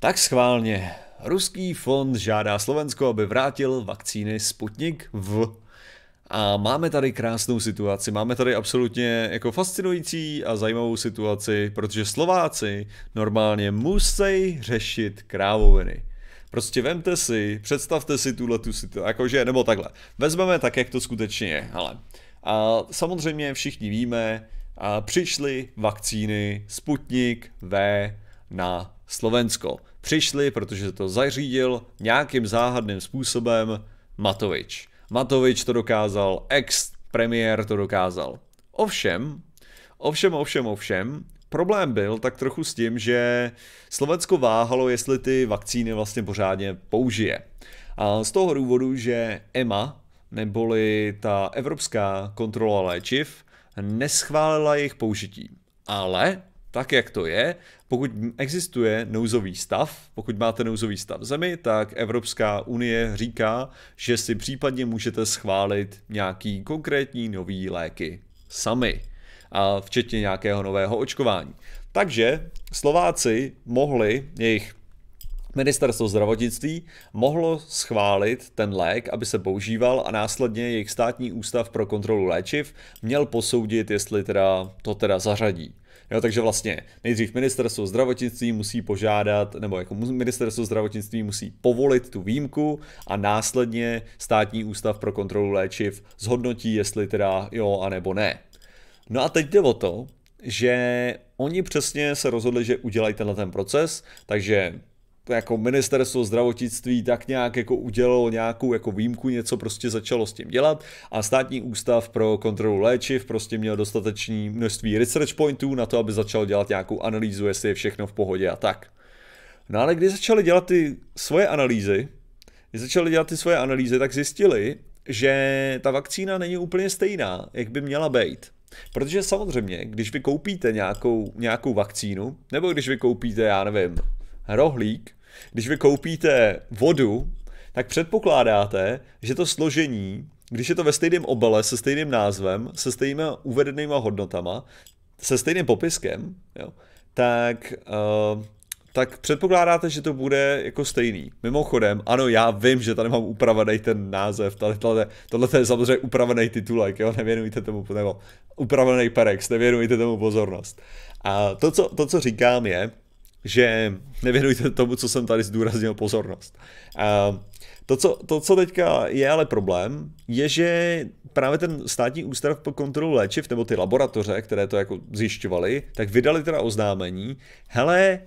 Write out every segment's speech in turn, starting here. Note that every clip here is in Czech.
Tak schválně. Ruský fond žádá Slovensko, aby vrátil vakcíny Sputnik V. A máme tady krásnou situaci, máme tady absolutně jako fascinující a zajímavou situaci, protože Slováci normálně musí řešit krávoviny. Prostě vemte si, představte si tuhle tu situaci, jakože, nebo takhle, vezmeme tak, jak to skutečně je, ale. A samozřejmě všichni víme, a přišly vakcíny Sputnik V na Slovensko. Přišli, protože to zařídil nějakým záhadným způsobem Matovič. Matovič to dokázal, ex-premiér to dokázal. Ovšem, ovšem, ovšem, ovšem, problém byl tak trochu s tím, že Slovensko váhalo, jestli ty vakcíny vlastně pořádně použije. A z toho důvodu, že EMA, neboli ta Evropská kontrola léčiv, neschválila jejich použití. Ale tak, jak to je. Pokud existuje nouzový stav, pokud máte nouzový stav zemi, tak Evropská unie říká, že si případně můžete schválit nějaký konkrétní nový léky sami a včetně nějakého nového očkování. Takže Slováci mohli, jejich Ministerstvo zdravotnictví mohlo schválit ten lék, aby se používal a následně jejich státní ústav pro kontrolu léčiv měl posoudit, jestli teda to teda zařadí. Jo, takže vlastně nejdřív ministerstvo zdravotnictví musí požádat, nebo jako ministerstvo zdravotnictví musí povolit tu výjimku a následně státní ústav pro kontrolu léčiv zhodnotí, jestli teda jo a nebo ne. No a teď jde o to, že oni přesně se rozhodli, že udělají tenhle ten proces, takže jako ministerstvo zdravotnictví tak nějak jako udělalo nějakou jako výjimku, něco prostě začalo s tím dělat a státní ústav pro kontrolu léčiv prostě měl dostatečný množství research pointů na to, aby začal dělat nějakou analýzu, jestli je všechno v pohodě a tak. No ale když začali dělat ty svoje analýzy, když začali dělat ty svoje analýzy, tak zjistili, že ta vakcína není úplně stejná, jak by měla být. Protože samozřejmě, když vy koupíte nějakou, nějakou vakcínu, nebo když vy koupíte, já nevím, rohlík, když vy koupíte vodu, tak předpokládáte, že to složení, když je to ve stejném obale, se stejným názvem, se stejnými uvedenými hodnotama, se stejným popiskem, jo, tak, uh, tak předpokládáte, že to bude jako stejný. Mimochodem, ano, já vím, že tady mám upravený ten název, tady, tohle, tohle je samozřejmě upravený titulek, jo, nevěnujte tomu, nebo upravený perex, nevěnujte tomu pozornost. A to, co, to, co říkám, je, že nevěnujte tomu, co jsem tady zdůraznil, pozornost. A to, co, to, co teďka je ale problém, je, že právě ten státní ústav pro kontrolu léčiv, nebo ty laboratoře, které to jako zjišťovaly, tak vydali teda oznámení, hele,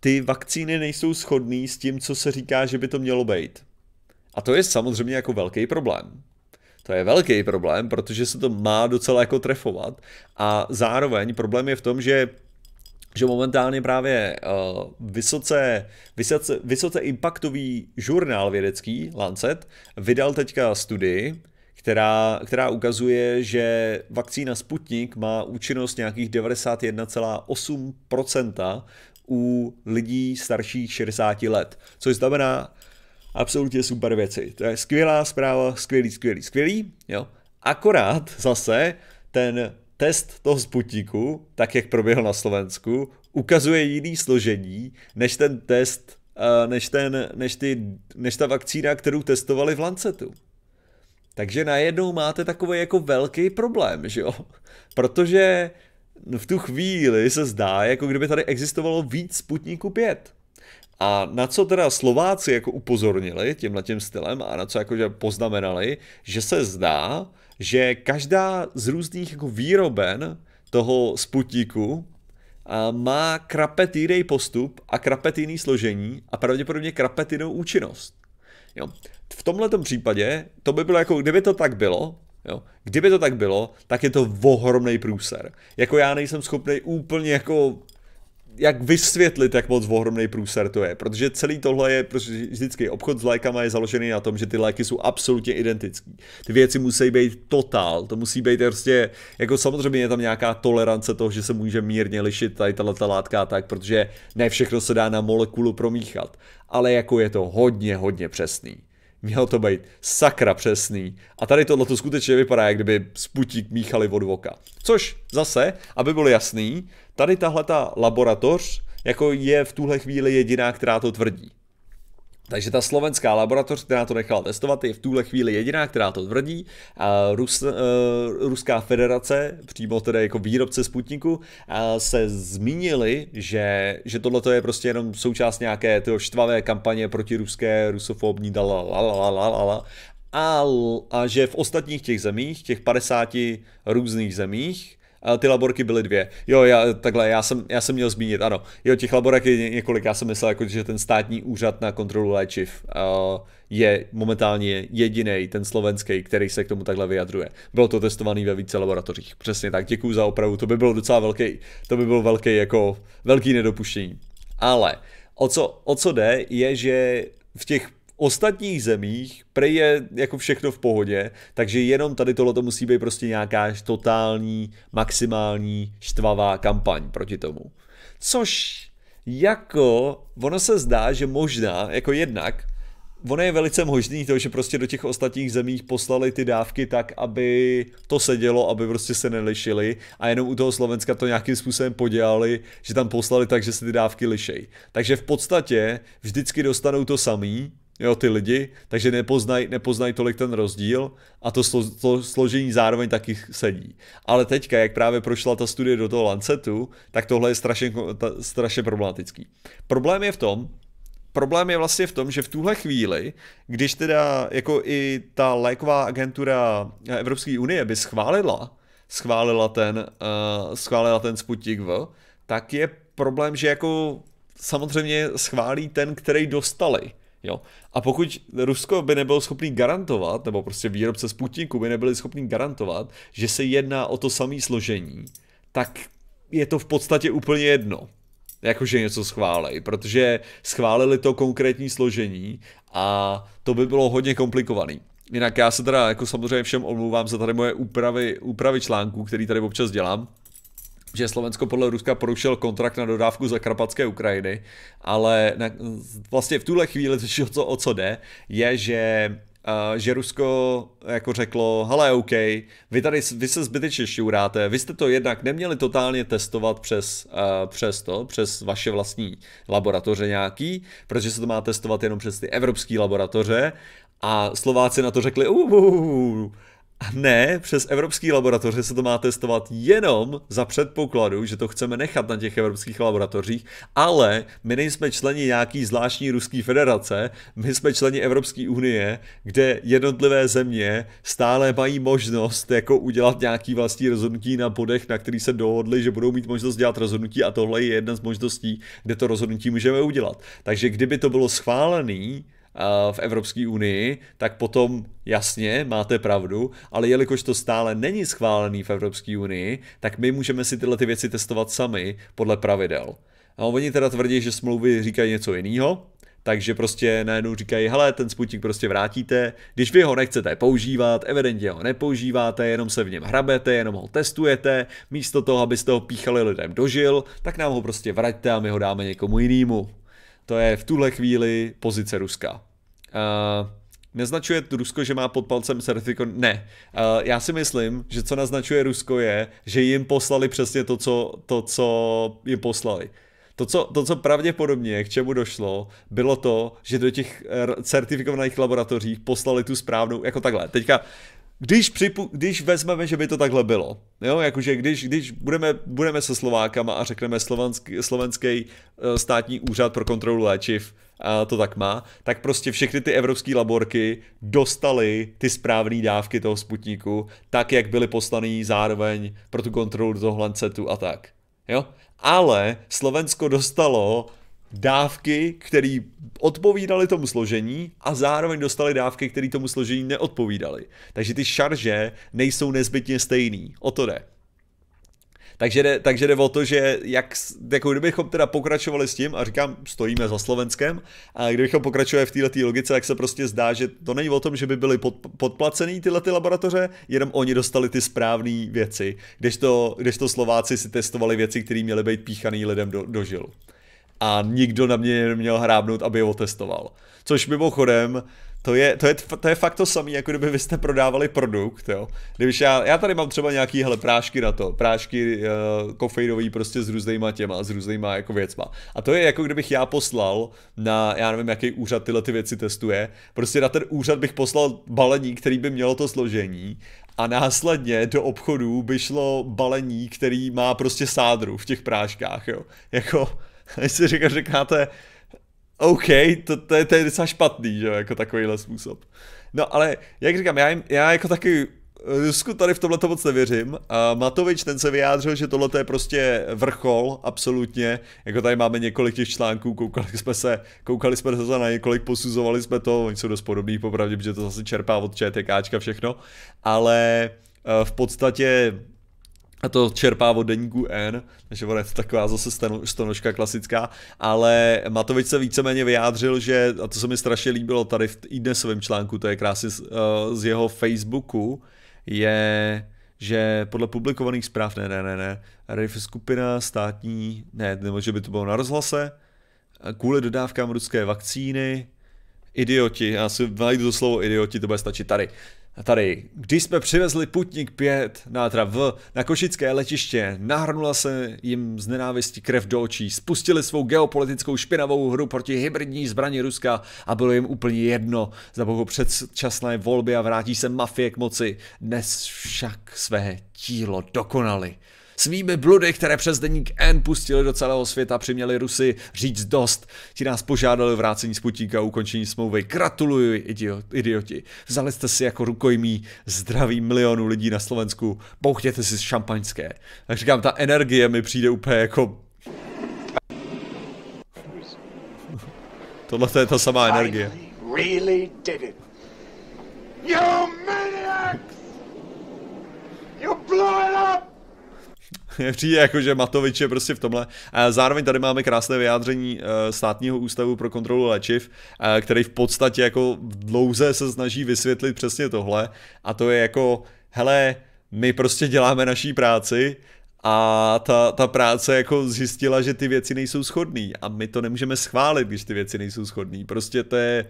ty vakcíny nejsou shodný s tím, co se říká, že by to mělo být. A to je samozřejmě jako velký problém. To je velký problém, protože se to má docela jako trefovat. A zároveň problém je v tom, že že momentálně právě uh, vysoce, vysoce, vysoce impactový žurnál vědecký, Lancet, vydal teďka studii, která, která ukazuje, že vakcína Sputnik má účinnost nějakých 91,8% u lidí starších 60 let, což znamená absolutně super věci. To je skvělá zpráva, skvělý, skvělý, skvělý, jo. Akorát zase ten test toho Sputniku, tak jak proběhl na Slovensku, ukazuje jiný složení, než ten test, než, ten, než, ty, než ta vakcína, kterou testovali v Lancetu. Takže najednou máte takový jako velký problém, že jo? Protože v tu chvíli se zdá, jako kdyby tady existovalo víc sputníků 5. A na co teda Slováci jako upozornili tímhle tím stylem a na co jakože poznamenali, že se zdá, že každá z různých jako výroben toho sputíku má krapet jiný postup a krapet jiný složení a pravděpodobně krapet jinou účinnost. Jo. V tomhle případě to by bylo jako, kdyby to tak bylo, Jo. Kdyby to tak bylo, tak je to ohromný průser. Jako já nejsem schopný úplně jako jak vysvětlit, jak moc ohromný průser to je, protože celý tohle je prostě vždycky obchod s lajkama je založený na tom, že ty lajky jsou absolutně identický. Ty věci musí být totál, to musí být prostě, jako samozřejmě je tam nějaká tolerance toho, že se může mírně lišit tady tato, ta látka a tak, protože ne všechno se dá na molekulu promíchat, ale jako je to hodně, hodně přesný. Mělo to být sakra přesný. A tady tohle to skutečně vypadá, jak kdyby sputík míchali od voka. Což zase, aby bylo jasný, tady tahle ta laboratoř jako je v tuhle chvíli jediná, která to tvrdí. Takže ta slovenská laboratoř, která to nechala testovat, je v tuhle chvíli jediná, která to tvrdí. A Rus, uh, Ruská federace, přímo tedy jako výrobce Sputniku, uh, se zmínili, že, že tohle je prostě jenom součást nějaké tyho štvavé kampaně proti ruské rusofobní dalalalalala. A, a že v ostatních těch zemích, těch 50 různých zemích, ty laborky byly dvě. Jo, já, takhle, já jsem, já jsem měl zmínit, ano. Jo, těch laborek je několik, já jsem myslel, jako, že ten státní úřad na kontrolu léčiv uh, je momentálně jediný, ten slovenský, který se k tomu takhle vyjadruje. Bylo to testovaný ve více laboratořích. Přesně tak, děkuji za opravu, to by bylo docela velký, to by bylo velký, jako, velký nedopuštění. Ale o co, o co jde, je, že v těch ostatních zemích prej je jako všechno v pohodě, takže jenom tady tohle musí být prostě nějaká totální, maximální štvavá kampaň proti tomu. Což jako, ono se zdá, že možná, jako jednak, ono je velice možný to, že prostě do těch ostatních zemích poslali ty dávky tak, aby to sedělo, aby prostě se nelišili a jenom u toho Slovenska to nějakým způsobem podělali, že tam poslali tak, že se ty dávky lišejí. Takže v podstatě vždycky dostanou to samý, jo, ty lidi, takže nepoznají nepoznaj tolik ten rozdíl a to, slo, to složení zároveň taky sedí. Ale teďka, jak právě prošla ta studie do toho Lancetu, tak tohle je strašně, ta, strašně problematický. Problém je v tom, problém je vlastně v tom, že v tuhle chvíli, když teda jako i ta léková agentura Evropské unie by schválila, schválila ten, uh, schválila ten Sputnik V, tak je problém, že jako samozřejmě schválí ten, který dostali Jo? A pokud Rusko by nebylo schopný garantovat, nebo prostě výrobce Sputniku by nebyli schopný garantovat, že se jedná o to samé složení, tak je to v podstatě úplně jedno. Jakože něco schválej, protože schválili to konkrétní složení a to by bylo hodně komplikovaný. Jinak já se teda jako samozřejmě všem omlouvám za tady moje úpravy, úpravy článků, který tady občas dělám že Slovensko podle Ruska porušil kontrakt na dodávku za zakarpatské Ukrajiny, ale na, vlastně v tuhle chvíli, o co, o co jde, je, že eh, že Rusko jako řeklo, hele OK, vy tady vy se zbytečně šťouráte, vy jste to jednak neměli totálně testovat přes, uh, přes to, přes vaše vlastní laboratoře nějaký, protože se to má testovat jenom přes ty evropské laboratoře a Slováci na to řekli, uh, uh, uh, uh ne, přes evropský laboratoře se to má testovat jenom za předpokladu, že to chceme nechat na těch evropských laboratořích, ale my nejsme členi nějaký zvláštní ruský federace, my jsme členi Evropské unie, kde jednotlivé země stále mají možnost jako udělat nějaký vlastní rozhodnutí na bodech, na který se dohodli, že budou mít možnost dělat rozhodnutí a tohle je jedna z možností, kde to rozhodnutí můžeme udělat. Takže kdyby to bylo schválený, v Evropské unii, tak potom jasně, máte pravdu, ale jelikož to stále není schválený v Evropské unii, tak my můžeme si tyhle ty věci testovat sami podle pravidel. A oni teda tvrdí, že smlouvy říkají něco jiného, takže prostě najednou říkají, hele, ten sputnik prostě vrátíte, když vy ho nechcete používat, evidentně ho nepoužíváte, jenom se v něm hrabete, jenom ho testujete, místo toho, abyste ho píchali lidem dožil, tak nám ho prostě vraťte a my ho dáme někomu jinému. To je v tuhle chvíli pozice Ruska. Uh, eh, Neznačuje Rusko, že má pod palcem certifikon? Ne. Uh, já si myslím, že co naznačuje Rusko je, že jim poslali přesně to, co, to, co jim poslali. To co, to, co pravděpodobně k čemu došlo, bylo to, že do těch eh, certifikovaných laboratoří poslali tu správnou, jako takhle. Teďka, když, připu, když vezmeme, že by to takhle bylo, jo, jakože když, když budeme, budeme se Slovákama a řekneme slovenský, slovenský státní úřad pro kontrolu léčiv, a to tak má, tak prostě všechny ty evropské laborky dostaly ty správné dávky toho sputníku, tak jak byly poslaný zároveň pro tu kontrolu toho Lancetu a tak. Jo? Ale Slovensko dostalo dávky, které odpovídaly tomu složení a zároveň dostali dávky, které tomu složení neodpovídaly. Takže ty šarže nejsou nezbytně stejný. O to jde. Takže jde, takže jde o to, že jak, jako kdybychom teda pokračovali s tím, a říkám, stojíme za Slovenskem, a kdybychom pokračovali v této logice, jak se prostě zdá, že to není o tom, že by byly pod, podplacený tyhle ty laboratoře, jenom oni dostali ty správné věci, když to když to Slováci si testovali věci, které měly být píchaný lidem do, do žil. A nikdo na mě neměl hrábnout, aby je otestoval. Což mimochodem, to je, to, je, to je fakt to samé, jako kdyby vy jste prodávali produkt, jo. Když já, já tady mám třeba nějaký, hele, prášky na to, prášky uh, eh, kofeinový prostě s různýma těma, s různýma jako věcma. A to je jako kdybych já poslal na, já nevím, jaký úřad tyhle ty věci testuje, prostě na ten úřad bych poslal balení, který by mělo to složení a následně do obchodů by šlo balení, který má prostě sádru v těch práškách, jo. Jako, když si říkáš, říkáte, OK, to, to, je, to je docela špatný, že jo, jako takovýhle způsob. No ale, jak říkám, já, jim, já jako taky Rusku tady v tomhle to moc nevěřím. A Matovič ten se vyjádřil, že tohle je prostě vrchol, absolutně. Jako tady máme několik těch článků, koukali jsme se, koukali jsme se na několik, posuzovali jsme to, oni jsou dost podobní, popravdě, protože to zase čerpá od ČTKčka všechno. Ale eh, v podstatě a to čerpá od deníku N, takže ona je to taková zase stonožka klasická, ale Matovič se víceméně vyjádřil, že, a to se mi strašně líbilo tady v i dnesovém článku, to je krásně z, eh, z jeho Facebooku, je, že podle publikovaných zpráv, ne, ne, ne, ne, RIF skupina státní, ne, nebo že by to bylo na rozhlase, eh, kvůli dodávkám ruské vakcíny, idioti, já si najdu to slovo idioti, to bude stačit tady. Tady, když jsme přivezli Putník 5 na, teda v, na košické letiště, nahrnula se jim z nenávisti krev do očí, spustili svou geopolitickou špinavou hru proti hybridní zbraně Ruska a bylo jim úplně jedno. Za bohu předčasné volby a vrátí se mafie k moci. Dnes však své tílo dokonali. Svými bludy, které přes deník N pustili do celého světa, přiměli Rusy říct dost. Ti nás požádali o vrácení Sputíka a ukončení smlouvy. Gratuluji, idiot, idioti. Vzali jste si jako rukojmí zdraví milionů lidí na Slovensku. Bouchněte si šampaňské. Tak říkám, ta energie mi přijde úplně jako... Tohle to je ta samá energie. Really did it. You maniacs! You blew it up! Přijde jako, že Matovič je prostě v tomhle. Zároveň tady máme krásné vyjádření eh, státního ústavu pro kontrolu léčiv, eh, který v podstatě jako dlouze se snaží vysvětlit přesně tohle. A to je jako, hele, my prostě děláme naší práci, a ta, ta práce jako zjistila, že ty věci nejsou schodný a my to nemůžeme schválit, když ty věci nejsou schodný. Prostě to je,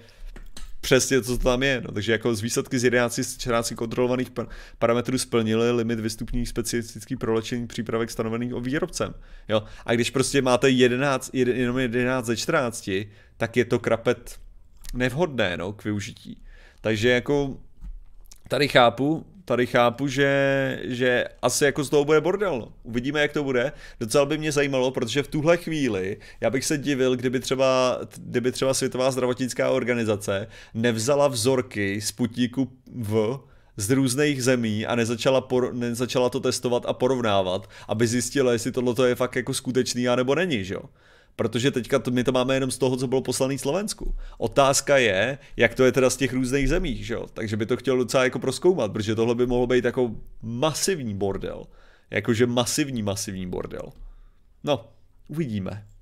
přesně, co tam je. No, takže jako z výsledky z 11 z 14 kontrolovaných parametrů splnili limit vystupních specifických prolečení přípravek stanovených o výrobcem. Jo? A když prostě máte 11, jeden, jenom 11 ze 14, tak je to krapet nevhodné no, k využití. Takže jako tady chápu, tady chápu, že, že asi jako z toho bude bordel. No. Uvidíme, jak to bude. Docela by mě zajímalo, protože v tuhle chvíli já bych se divil, kdyby třeba, kdyby třeba Světová zdravotnická organizace nevzala vzorky z putíku v z různých zemí a nezačala, por, nezačala to testovat a porovnávat, aby zjistila, jestli tohle je fakt jako skutečný a nebo není, že jo protože teďka to, my to máme jenom z toho, co bylo poslané Slovensku. Otázka je, jak to je teda z těch různých zemí, že jo? Takže by to chtěl docela jako proskoumat, protože tohle by mohlo být jako masivní bordel. Jakože masivní, masivní bordel. No, uvidíme.